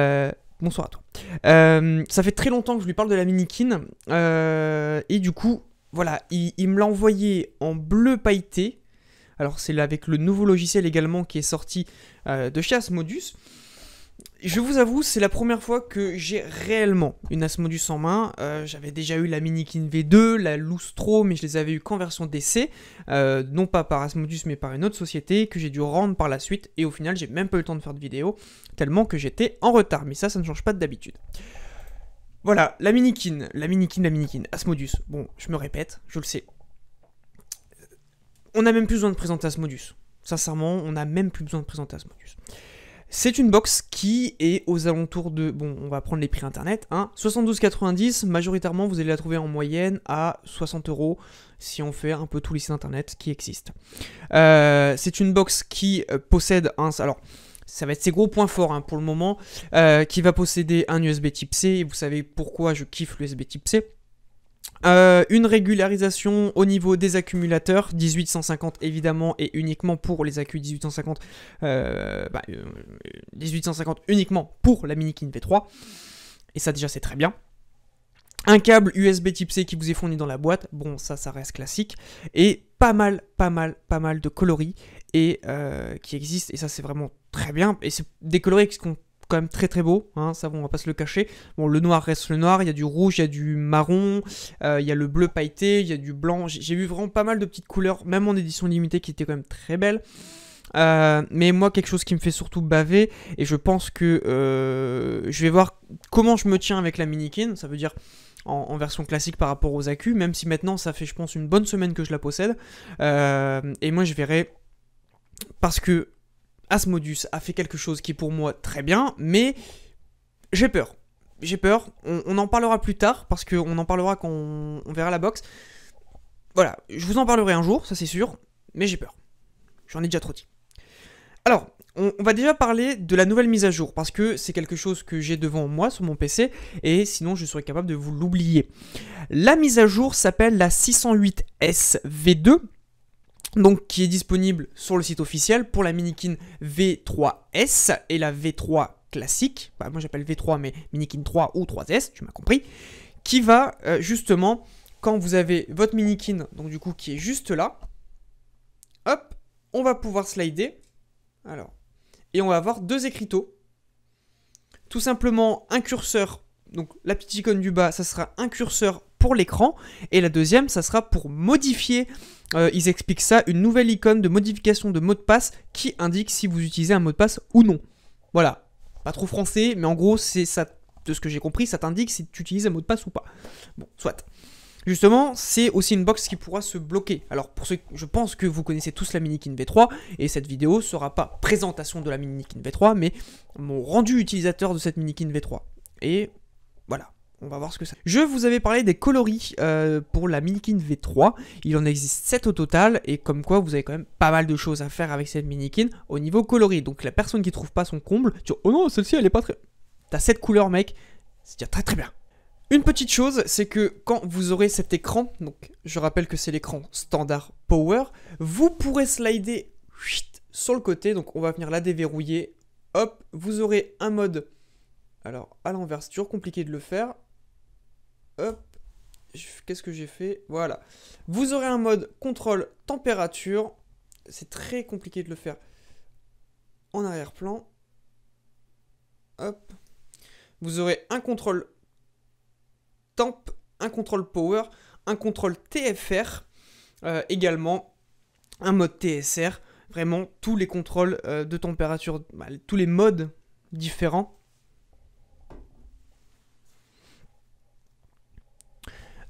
Euh, bonsoir à toi. Euh, ça fait très longtemps que je lui parle de la minikin. Euh, et du coup, voilà, il, me l'a envoyé en bleu pailleté. Alors c'est avec le nouveau logiciel également qui est sorti euh, de chez modus je vous avoue, c'est la première fois que j'ai réellement une Asmodus en main. Euh, j'avais déjà eu la Minikin V2, la Lustro, mais je les avais eu qu'en version DC, euh, non pas par Asmodus mais par une autre société que j'ai dû rendre par la suite. Et au final, j'ai même pas eu le temps de faire de vidéo tellement que j'étais en retard. Mais ça, ça ne change pas d'habitude. Voilà, la Minikin, la Minikin, la Minikin, Asmodus. Bon, je me répète, je le sais. On n'a même plus besoin de présenter Asmodus. Sincèrement, on n'a même plus besoin de présenter Asmodus. C'est une box qui est aux alentours de, bon, on va prendre les prix internet, hein, 72,90, majoritairement vous allez la trouver en moyenne à 60 euros si on fait un peu tous les sites internet qui existent. Euh, c'est une box qui euh, possède un, alors ça va être ses gros points forts hein, pour le moment, euh, qui va posséder un USB type C, et vous savez pourquoi je kiffe l'USB type C. Euh, une régularisation au niveau des accumulateurs, 1850 évidemment et uniquement pour les accus 1850, 1850 euh, bah, euh, uniquement pour la mini Kin V3, et ça déjà c'est très bien. Un câble USB type C qui vous est fourni dans la boîte, bon ça ça reste classique, et pas mal, pas mal, pas mal de coloris et, qui existent, et ça c'est vraiment très bien, et c'est des coloris qui sont quand même très très beau, ça hein, ça on va pas se le cacher. Bon, le noir reste le noir, il y a du rouge, il y a du marron, euh, il y a le bleu pailleté, il y a du blanc. J'ai vu vraiment pas mal de petites couleurs, même en édition limitée qui était quand même très belle. Euh, mais moi, quelque chose qui me fait surtout baver, et je pense que euh, je vais voir comment je me tiens avec la minikin, ça veut dire en, version classique par rapport aux accus, même si maintenant ça fait, je pense, une bonne semaine que je la possède. et moi, je verrai parce que Asmodus a fait quelque chose qui est pour moi très bien, mais j'ai peur. J'ai peur. On, en parlera plus tard, parce qu'on en parlera quand on, verra la box. Voilà, je vous en parlerai un jour, ça c'est sûr, mais j'ai peur. J'en ai déjà trop dit. Alors, on, va déjà parler de la nouvelle mise à jour, parce que c'est quelque chose que j'ai devant moi sur mon PC, et sinon je serais capable de vous l'oublier. La mise à jour s'appelle la 608 sv 2 donc qui est disponible sur le site officiel pour la Minikin V3S et la V3 classique, bah, moi j'appelle V3 mais Minikin 3 ou 3S, tu m'as compris, qui va euh, justement, quand vous avez votre Minikin, donc du coup qui est juste là, hop, on va pouvoir slider, alors, et on va avoir deux écriteaux, tout simplement un curseur, donc la petite icône du bas, ça sera un curseur pour l'écran, et la deuxième, ça sera pour modifier euh, ils expliquent ça, une nouvelle icône de modification de mot de passe qui indique si vous utilisez un mot de passe ou non. Voilà, pas trop français, mais en gros, c'est ça, de ce que j'ai compris, ça t'indique si tu utilises un mot de passe ou pas. Bon, soit. Justement, c'est aussi une box qui pourra se bloquer. Alors, pour ceux, je pense que vous connaissez tous la Minikin V3, et cette vidéo sera pas présentation de la Minikin V3, mais mon rendu utilisateur de cette Minikin V3. Et voilà on va voir ce que ça. Je vous avais parlé des coloris euh, pour la Minikin V3. Il en existe 7 au total et comme quoi vous avez quand même pas mal de choses à faire avec cette Minikin au niveau coloris. Donc la personne qui trouve pas son comble, tu dis, oh non, celle-ci elle est pas très. T'as 7 couleurs, mec, c'est déjà très très bien. Une petite chose, c'est que quand vous aurez cet écran, donc je rappelle que c'est l'écran standard Power, vous pourrez slider sur le côté, donc on va venir la déverrouiller. Hop, vous aurez un mode. Alors à l'envers, c'est toujours compliqué de le faire. Hop, qu'est-ce que j'ai fait Voilà. Vous aurez un mode contrôle température. C'est très compliqué de le faire en arrière-plan. Hop. Vous aurez un contrôle temp, un contrôle power, un contrôle TFR, euh, également un mode TSR. Vraiment tous les contrôles euh, de température, bah, tous les modes différents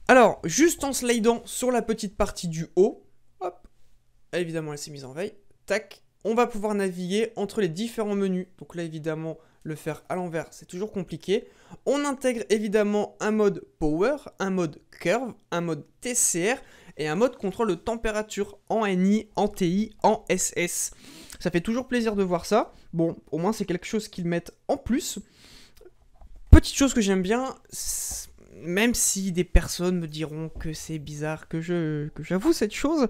Alors, juste en slidant sur la petite partie du haut, hop, évidemment elle s'est mise en veille, tac, on va pouvoir naviguer entre les différents menus. Donc là, évidemment, le faire à l'envers, c'est toujours compliqué. On intègre évidemment un mode Power, un mode Curve, un mode TCR et un mode contrôle de température en NI, en TI, en SS. Ça fait toujours plaisir de voir ça. Bon, au moins c'est quelque chose qu'ils mettent en plus. Petite chose que j'aime bien, même si des personnes me diront que c'est bizarre que je j'avoue cette chose,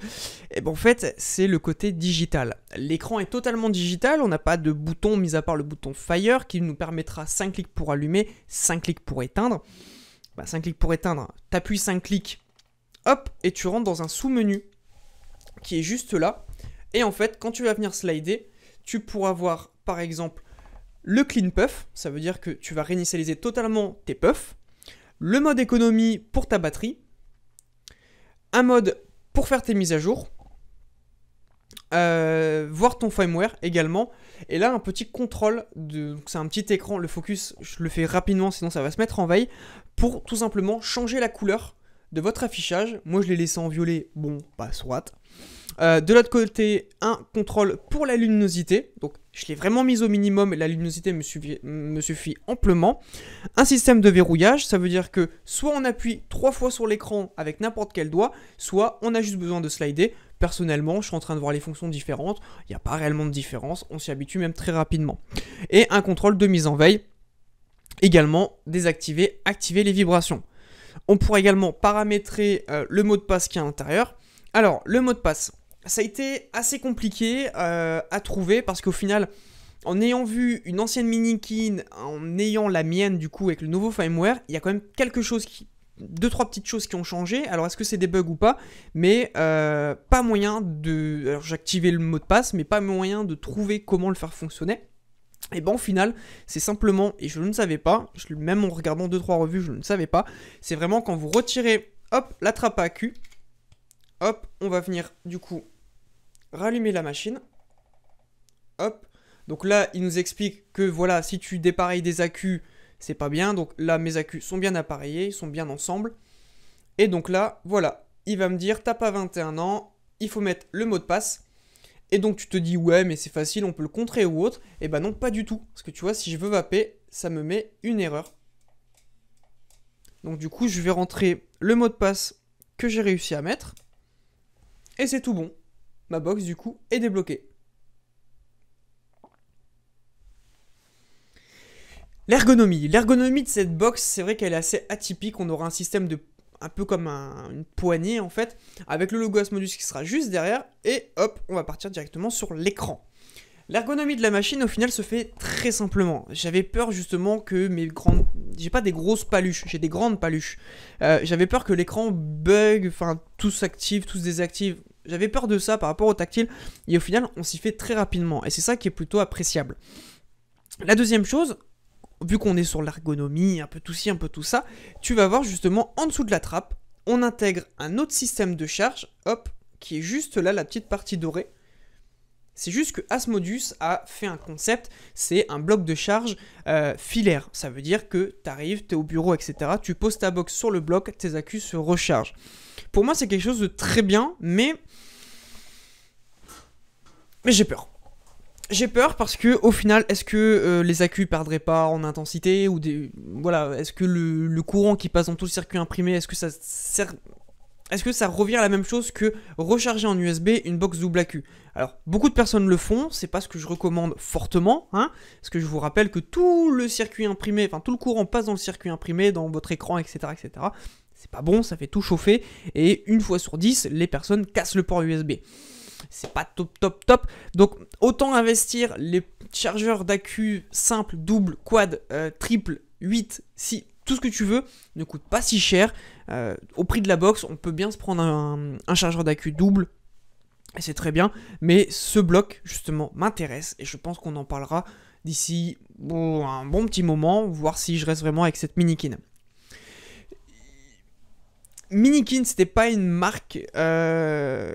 et eh ben, en fait c'est le côté digital. L'écran est totalement digital, on n'a pas de bouton mis à part le bouton Fire qui nous permettra 5 clics pour allumer, 5 clics pour éteindre. 5 bah, clics pour éteindre, t'appuies 5 clics, hop, et tu rentres dans un sous-menu qui est juste là. Et en fait, quand tu vas venir slider, tu pourras voir par exemple le clean puff, ça veut dire que tu vas réinitialiser totalement tes puffs le mode économie pour ta batterie, un mode pour faire tes mises à jour, euh, voir ton firmware également. Et là, un petit contrôle, de, c'est un petit écran, le focus, je le fais rapidement, sinon ça va se mettre en veille, pour tout simplement changer la couleur de votre affichage. Moi, je l'ai laissé en violet, bon, pas bah, soit. Euh, de l'autre côté, un contrôle pour la luminosité. Donc je l'ai vraiment mis au minimum, la luminosité me suffit, amplement. Un système de verrouillage, ça veut dire que soit on appuie trois fois sur l'écran avec n'importe quel doigt, soit on a juste besoin de slider. Personnellement, je suis en train de voir les fonctions différentes, il n'y a pas réellement de différence, on s'y habitue même très rapidement. Et un contrôle de mise en veille, également désactiver, activer les vibrations. On pourra également paramétrer euh, le mot de passe qui est à l'intérieur. Alors, le mot de passe, ça a été assez compliqué euh, à trouver parce qu'au final, en ayant vu une ancienne minikin, en ayant la mienne du coup avec le nouveau firmware, il y a quand même quelque chose qui. Deux, trois petites choses qui ont changé. Alors, est-ce que c'est des bugs ou pas Mais euh, pas moyen de. Alors, j'activais le mot de passe, mais pas moyen de trouver comment le faire fonctionner. Et ben au final, c'est simplement, et je ne savais pas, même en regardant deux, trois revues, je ne savais pas, c'est vraiment quand vous retirez, hop, la trappe à cul, hop, on va venir du coup rallumer la machine. Hop. Donc là, il nous explique que voilà, si tu dépareilles des accus, c'est pas bien. Donc là, mes accus sont bien appareillés, ils sont bien ensemble. Et donc là, voilà, il va me dire, t'as pas 21 ans, il faut mettre le mot de passe. Et donc tu te dis, ouais, mais c'est facile, on peut le contrer ou autre. Et eh ben non, pas du tout. Parce que tu vois, si je veux vaper, ça me met une erreur. Donc du coup, je vais rentrer le mot de passe que j'ai réussi à mettre. Et c'est tout bon. Ma box du coup est débloquée. L'ergonomie. L'ergonomie de cette box, c'est vrai qu'elle est assez atypique. On aura un système de un peu comme une poignée en fait, avec le logo Asmodus qui sera juste derrière, et hop, on va partir directement sur l'écran. L'ergonomie de la machine au final se fait très simplement. J'avais peur justement que mes grandes... J'ai pas des grosses paluches, j'ai des grandes paluches. Euh, j'avais peur que l'écran bug, enfin tout s'active, tout se désactive. J'avais peur de ça par rapport au tactile, et au final, on s'y fait très rapidement, et c'est ça qui est plutôt appréciable. La deuxième chose, vu qu'on est sur l'ergonomie, un peu tout ci, un peu tout ça, tu vas voir justement en dessous de la trappe, on intègre un autre système de charge, hop, qui est juste là, la petite partie dorée. C'est juste que Asmodus a fait un concept, c'est un bloc de charge euh, filaire. Ça veut dire que tu arrives, tu es au bureau, etc. Tu poses ta box sur le bloc, tes accus se rechargent. Pour moi, c'est quelque chose de très bien, mais mais j'ai peur. J'ai peur parce que au final, est-ce que euh, les accus perdraient pas en intensité ou voilà, est-ce que le, courant qui passe dans tout le circuit imprimé, est-ce que ça est-ce que ça revient à la même chose que recharger en USB une box double AQ Alors, beaucoup de personnes le font, c'est pas ce que je recommande fortement, hein, parce que je vous rappelle que tout le circuit imprimé, enfin tout le courant passe dans le circuit imprimé, dans votre écran, etc. etc. C'est pas bon, ça fait tout chauffer, et une fois sur dix, les personnes cassent le port USB c'est pas top top top. Donc autant investir les chargeurs d'accu simple, double, quad, euh, triple, 8, si tout ce que tu veux, ne coûte pas si cher. Euh, au prix de la box, on peut bien se prendre un, chargeur d'accu double. Et c'est très bien. Mais ce bloc, justement, m'intéresse. Et je pense qu'on en parlera d'ici un bon petit moment. Voir si je reste vraiment avec cette minikin. Minikin, c'était pas une marque euh,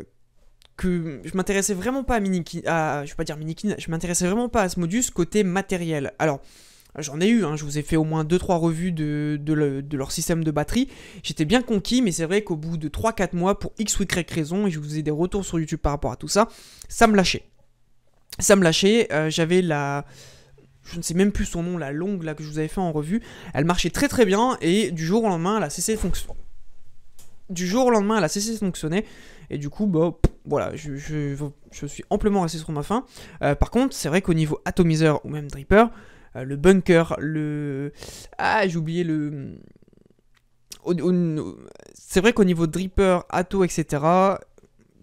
que je m'intéressais vraiment pas à Minikin, à, je vais pas dire Minikin, je m'intéressais vraiment pas à ce modus côté matériel. Alors, J'en ai eu, hein, je vous ai fait au moins 2-3 revues de, leur système de batterie. J'étais bien conquis, mais c'est vrai qu'au bout de 3-4 mois, pour X ou Y raison, et je vous ai des retours sur YouTube par rapport à tout ça, ça me lâchait. Ça me lâchait, euh, j'avais la... Je ne sais même plus son nom, la longue là que je vous avais fait en revue. Elle marchait très très bien, et du jour au lendemain, elle a cessé de fonctionner. Du jour au lendemain, elle a cessé de fonctionner, et du coup, bah voilà, je, je, suis amplement resté sur ma fin. Euh, par contre, c'est vrai qu'au niveau atomiseur ou même dripper, euh, le bunker, le... Ah, j'ai oublié le... C'est vrai qu'au niveau dripper, ato, etc.,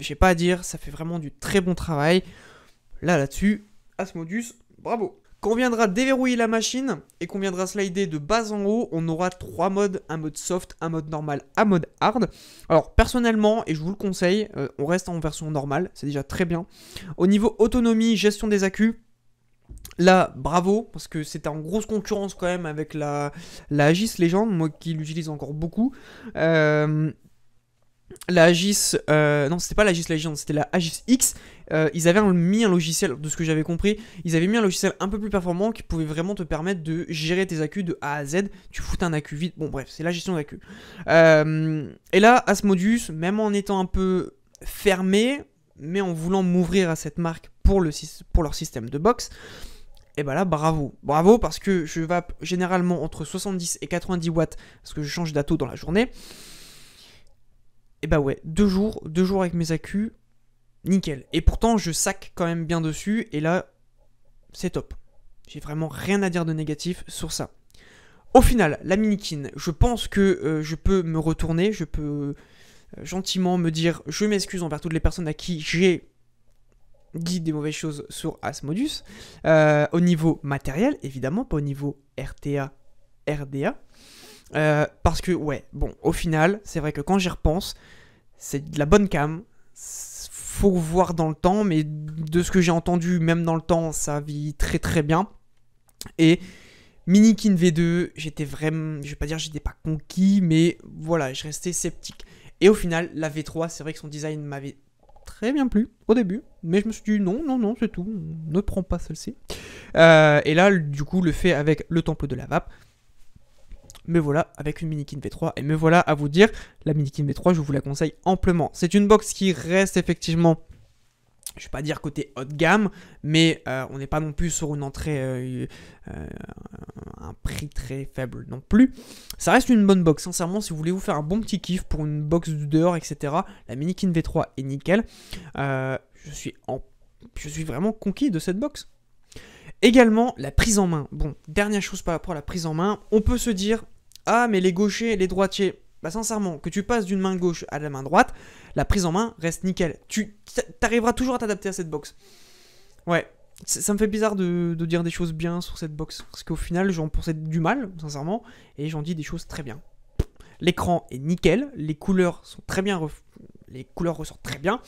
j'ai pas à dire, ça fait vraiment du très bon travail. Là, là-dessus, Asmodus, bravo quand on viendra déverrouiller la machine et qu'on viendra slider de bas en haut, on aura trois modes, un mode soft, un mode normal, un mode hard. Alors personnellement, et je vous le conseille, euh, on reste en version normale, c'est déjà très bien. Au niveau autonomie, gestion des accus, Là, bravo, parce que c'était en grosse concurrence quand même avec la, la Agis Legend, moi qui l'utilise encore beaucoup. Euh, la Agis, euh, non c'était pas la Agis Legend, c'était la Agis X, euh, ils avaient mis un logiciel, de ce que j'avais compris, ils avaient mis un logiciel un peu plus performant qui pouvait vraiment te permettre de gérer tes accus de A à Z, tu foutes un accu vite, bon bref, c'est la gestion d'accus. Euh, et là, Asmodus, même en étant un peu fermé, mais en voulant m'ouvrir à cette marque pour, le, pour leur système de box, et bah ben là bravo. Bravo parce que je vape généralement entre 70 et 90 watts parce que je change d'atout dans la journée. Et eh bah ben ouais, deux jours, deux jours avec mes accus, nickel. Et pourtant, je sac quand même bien dessus, et là, c'est top. J'ai vraiment rien à dire de négatif sur ça. Au final, la minikin, je pense que euh, je peux me retourner, je peux euh, gentiment me dire je m'excuse envers toutes les personnes à qui j'ai dit des mauvaises choses sur Asmodus, euh, au niveau matériel, évidemment, pas au niveau RTA, RDA. Euh, parce que, ouais, bon, au final, c'est vrai que quand j'y repense, c'est de la bonne cam. Faut voir dans le temps, mais de ce que j'ai entendu, même dans le temps, ça vit très très bien. Et Mini V2, j'étais vraiment. Je vais pas dire j'étais pas conquis, mais voilà, je restais sceptique. Et au final, la V3, c'est vrai que son design m'avait très bien plu au début, mais je me suis dit non, non, non, c'est tout, ne prends pas celle-ci. Euh, et là, du coup, le fait avec le temple de la vape, me voilà avec une Minikin V3 et me voilà à vous dire, la Minikin V3 je vous la conseille amplement. C'est une box qui reste effectivement je vais pas dire côté haut de gamme, mais euh, on n'est pas non plus sur une entrée, euh, euh, un prix très faible non plus. Ça reste une bonne box, sincèrement, si vous voulez vous faire un bon petit kiff pour une box du dehors, etc. La Minikin V3 est nickel. je, suis en... je suis vraiment conquis de cette box. Également, la prise en main. Bon, dernière chose par rapport à la prise en main, on peut se dire, ah, mais les gauchers et les droitiers. Bah, sincèrement, que tu passes d'une main gauche à la main droite, la prise en main reste nickel. Tu t'arriveras toujours à t'adapter à cette box. Ouais, ça me fait bizarre de, dire des choses bien sur cette box, parce qu'au final, j'en pensais du mal, sincèrement, et j'en dis des choses très bien. L'écran est nickel, les couleurs sont très bien, les couleurs ressortent très bien.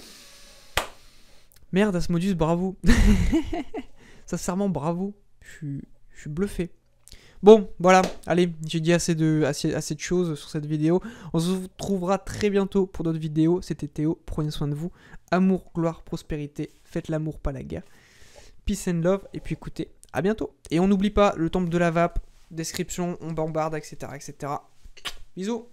Merde, Asmodus, bravo. sincèrement, bravo. Je suis bluffé. Bon, voilà, allez, j'ai dit assez de, assez, de choses sur cette vidéo. On se retrouvera très bientôt pour d'autres vidéos. C'était Théo, prenez soin de vous. Amour, gloire, prospérité, faites l'amour, pas la guerre. Peace and love, et puis écoutez, à bientôt. Et on n'oublie pas le temple de la vape, description, on bombarde, etc. etc. Bisous